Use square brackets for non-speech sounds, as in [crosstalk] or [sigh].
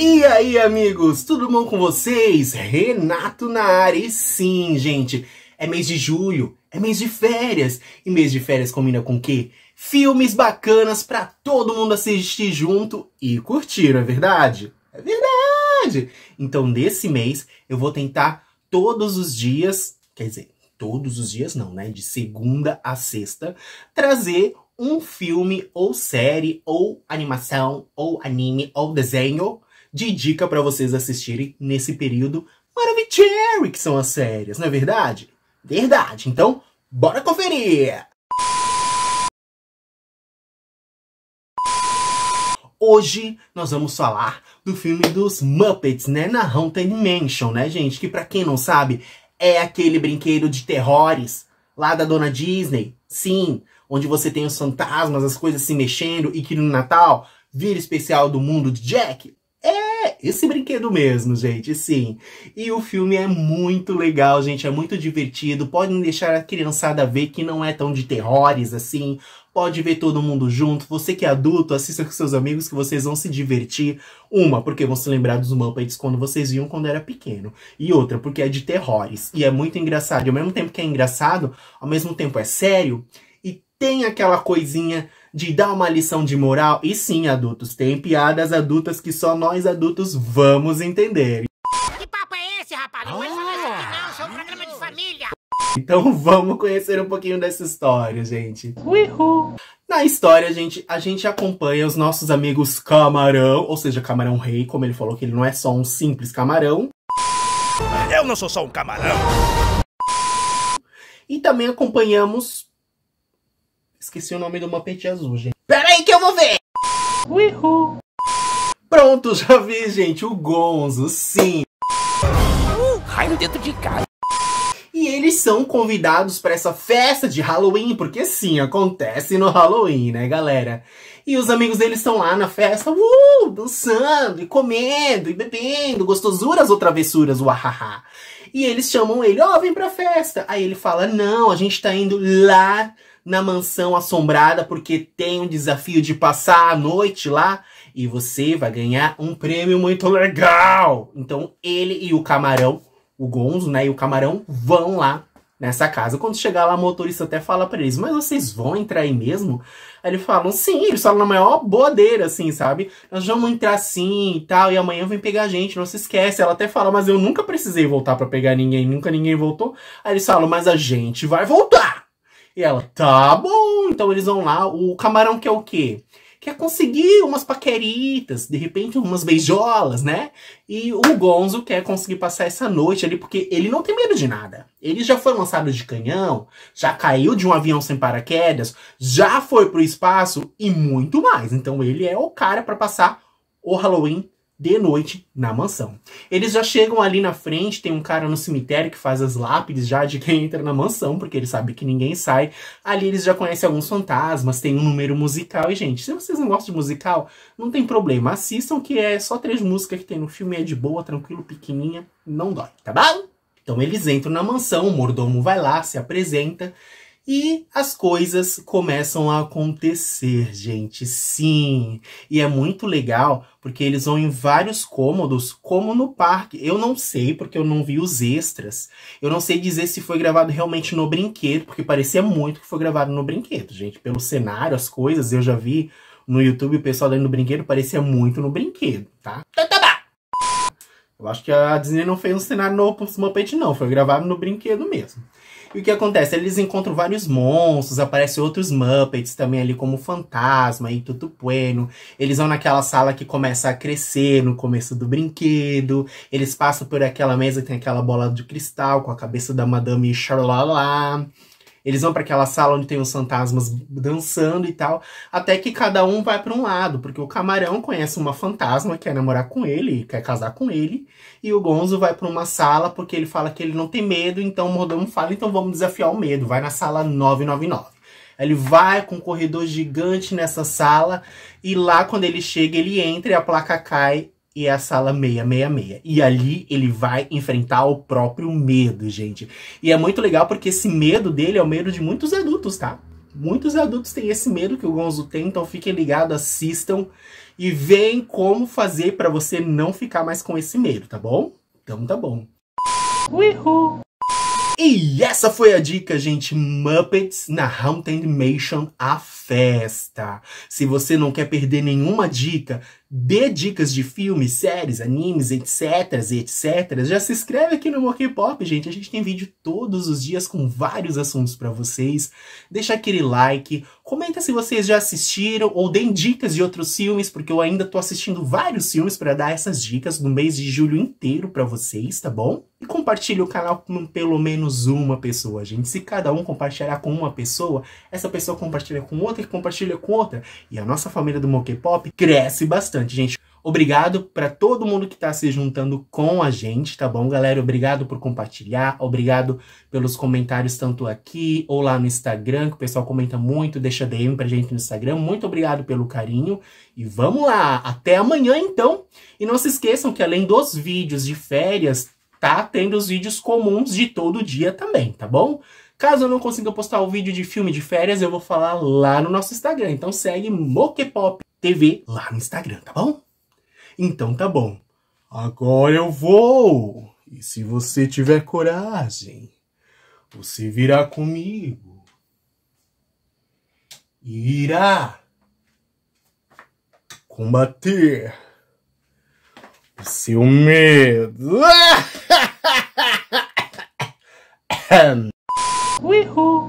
E aí, amigos, tudo bom com vocês? Renato na área. E sim, gente, é mês de julho, é mês de férias. E mês de férias combina com o quê? Filmes bacanas para todo mundo assistir junto e curtir, não é verdade? É verdade! Então, nesse mês, eu vou tentar todos os dias, quer dizer, todos os dias não, né? De segunda a sexta, trazer um filme ou série ou animação ou anime ou desenho de dica para vocês assistirem nesse período maravilhoso que são as séries, não é verdade? Verdade. Então, bora conferir! Hoje nós vamos falar do filme dos Muppets, né? Na Haunted Mansion, né, gente? Que para quem não sabe, é aquele brinquedo de terrores lá da dona Disney. Sim, onde você tem os fantasmas, as coisas se mexendo e que no Natal vira especial do mundo de Jack esse brinquedo mesmo, gente, sim. E o filme é muito legal, gente, é muito divertido. Podem deixar a criançada ver que não é tão de terrores assim. Pode ver todo mundo junto. Você que é adulto, assista com seus amigos que vocês vão se divertir. Uma, porque vão se lembrar dos Muppets quando vocês viam quando era pequeno. E outra, porque é de terrores. E é muito engraçado. E ao mesmo tempo que é engraçado, ao mesmo tempo é sério. E tem aquela coisinha de dar uma lição de moral. E sim, adultos, tem piadas adultas que só nós adultos vamos entender. Que papo é esse, rapaz? Não ah, pode aqui não, é um programa de família. Então [laughs] vamos conhecer um pouquinho dessa história, gente. Uhul. Na história, gente, a gente acompanha os nossos amigos Camarão, ou seja, Camarão Rei, como ele falou que ele não é só um simples camarão. Eu não sou só um camarão. E também acompanhamos Esqueci o nome do Muppet Azul, gente. Pera aí que eu vou ver! Uhul. Pronto, já vi, gente. O Gonzo, sim. Uh, raio dentro de casa. E eles são convidados para essa festa de Halloween, porque sim, acontece no Halloween, né, galera? E os amigos deles estão lá na festa, uh, dançando, e comendo, e bebendo, gostosuras ou travessuras, uahaha. E eles chamam ele, ó, oh, vem pra festa. Aí ele fala, não, a gente tá indo lá na mansão assombrada porque tem um desafio de passar a noite lá e você vai ganhar um prêmio muito legal. Então ele e o camarão, o Gonzo, né, e o camarão vão lá nessa casa. Quando chegar lá, o motorista até fala para eles, mas vocês vão entrar aí mesmo? Aí eles falam, sim, eles falam na maior boadeira, assim, sabe? Nós vamos entrar assim e tal, e amanhã vem pegar a gente, não se esquece. Ela até fala, mas eu nunca precisei voltar para pegar ninguém, nunca ninguém voltou. Aí eles falam, mas a gente vai voltar! E ela, tá bom, então eles vão lá. O camarão que é o quê? quer é conseguir umas paqueritas, de repente umas beijolas, né? E o Gonzo quer conseguir passar essa noite ali, porque ele não tem medo de nada. Ele já foi lançado de canhão, já caiu de um avião sem paraquedas, já foi pro espaço e muito mais. Então ele é o cara para passar o Halloween de noite na mansão. Eles já chegam ali na frente, tem um cara no cemitério que faz as lápides já de quem entra na mansão, porque ele sabe que ninguém sai. Ali eles já conhecem alguns fantasmas, tem um número musical. E, gente, se vocês não gostam de musical, não tem problema. Assistam que é só três músicas que tem no filme, é de boa, tranquilo, pequenininha, não dói, tá bom? Então eles entram na mansão, o mordomo vai lá, se apresenta e as coisas começam a acontecer, gente. Sim. E é muito legal porque eles vão em vários cômodos, como no parque. Eu não sei porque eu não vi os extras. Eu não sei dizer se foi gravado realmente no brinquedo, porque parecia muito que foi gravado no brinquedo, gente. Pelo cenário, as coisas, eu já vi no YouTube o pessoal dentro do brinquedo parecia muito no brinquedo, tá? Então tá eu acho que a Disney não fez um cenário no pro Muppet, não. Foi gravado no brinquedo mesmo. E o que acontece? Eles encontram vários monstros, aparecem outros Muppets também ali, como Fantasma e Tutu Bueno. Eles vão naquela sala que começa a crescer no começo do brinquedo. Eles passam por aquela mesa que tem aquela bola de cristal com a cabeça da Madame Charlalá. Eles vão para aquela sala onde tem os fantasmas dançando e tal, até que cada um vai para um lado, porque o camarão conhece uma fantasma, quer namorar com ele, quer casar com ele, e o Gonzo vai para uma sala porque ele fala que ele não tem medo, então o mordomo fala, então vamos desafiar o medo, vai na sala 999. Ele vai com um corredor gigante nessa sala e lá quando ele chega, ele entra e a placa cai e a sala 666. E ali ele vai enfrentar o próprio medo, gente. E é muito legal porque esse medo dele é o medo de muitos adultos, tá? Muitos adultos têm esse medo que o Gonzo tem, então fiquem ligados, assistam e veem como fazer para você não ficar mais com esse medo, tá bom? Então tá bom. Uhul. E essa foi a dica, gente. Muppets na Haunted Mansion, a festa. Se você não quer perder nenhuma dica, dê dicas de filmes, séries, animes, etc, etc. Já se inscreve aqui no Monkey Pop, gente. A gente tem vídeo todos os dias com vários assuntos para vocês. Deixa aquele like, comenta se vocês já assistiram ou deem dicas de outros filmes, porque eu ainda tô assistindo vários filmes para dar essas dicas no mês de julho inteiro para vocês, tá bom? compartilhe o canal com pelo menos uma pessoa, gente. Se cada um compartilhar com uma pessoa, essa pessoa compartilha com outra e compartilha com outra. E a nossa família do Mokey Pop cresce bastante, gente. Obrigado para todo mundo que está se juntando com a gente, tá bom, galera? Obrigado por compartilhar, obrigado pelos comentários tanto aqui ou lá no Instagram, que o pessoal comenta muito, deixa DM pra gente no Instagram. Muito obrigado pelo carinho e vamos lá, até amanhã então. E não se esqueçam que além dos vídeos de férias, tá tendo os vídeos comuns de todo dia também, tá bom? Caso eu não consiga postar o vídeo de filme de férias, eu vou falar lá no nosso Instagram. Então segue Mokepop TV lá no Instagram, tá bom? Então tá bom. Agora eu vou. E se você tiver coragem, você virá comigo. irá combater seu é medo. [laughs] Uhul.